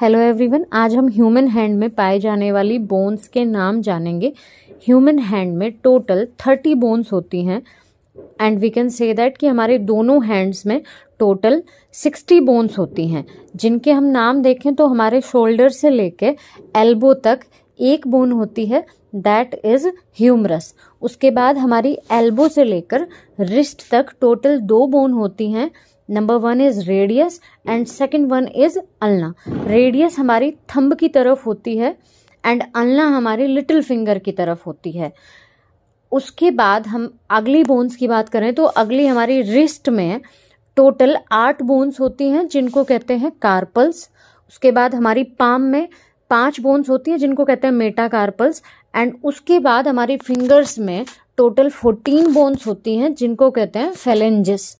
hello everyone आज हम human hand में पाए जाने वाली बोन्स के नाम जानेंगे ह्यूमन हैंड में टोटल थर्टी बोन्स होती हैं and we can say that कि हमारे दोनों हैंड्स में टोटल सिक्सटी बोन्स होती हैं जिनके हम नाम देखें तो हमारे शोल्डर से लेके एल्बो तक एक बोन होती है दैट इज ह्यूमरस उसके बाद हमारी एल्बो से लेकर रिस्ट तक टोटल दो बोन होती हैं number one is radius and second one is ulna radius हमारी थंब की तरफ होती है एंड अलना हमारी लिटिल फिंगर की तरफ होती है उसके बाद हम अगली बोन्स की बात करें तो अगली हमारी रिस्ट में टोटल आठ बोन्स होती हैं जिनको कहते हैं कार्पल्स उसके बाद हमारी पाम में पांच बोन्स होती हैं जिनको कहते हैं मेटाकार्पल्स एंड उसके बाद हमारी फिंगर्स में टोटल फोर्टीन बोन्स होती हैं जिनको कहते हैं फेलेंजेस